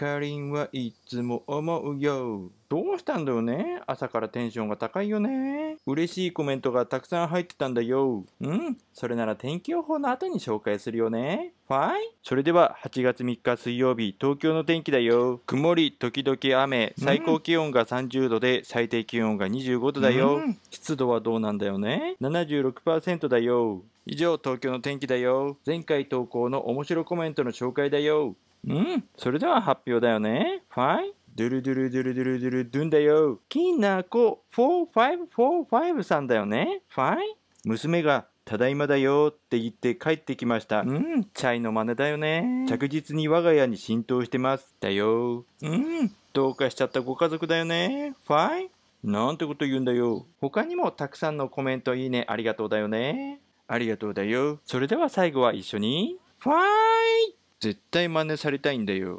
かりんはいつも思うよ。どうしたんだよね朝からテンションが高いよね。嬉しいコメントがたくさん入ってたんだよ。うん、それなら天気予報の後に紹介するよね。はい。それでは8月3日水曜日、東京の天気だよ。曇り、時々雨、最高気温が30度で、最低気温が25度だよ。湿度はどうなんだよね ?76% だよ。以上、東京の天気だよ。前回投稿の面白コメントの紹介だよ。うん、それでは発表だよね。ファイドゥルドゥルドゥルドゥルドゥルドゥンだよ。きなこ4545さんだよね。ファイ娘がただいまだよって言って帰ってきました。うん、チャイの真似だよね。着実に我が家に浸透してます。だよ。うん、どうかしちゃったご家族だよね。ファイなんてこと言うんだよ。他にもたくさんのコメント、いいね、ありがとうだよね。ありがとうだよ。それでは最後は一緒に、ファイ絶対真似されたいんだよ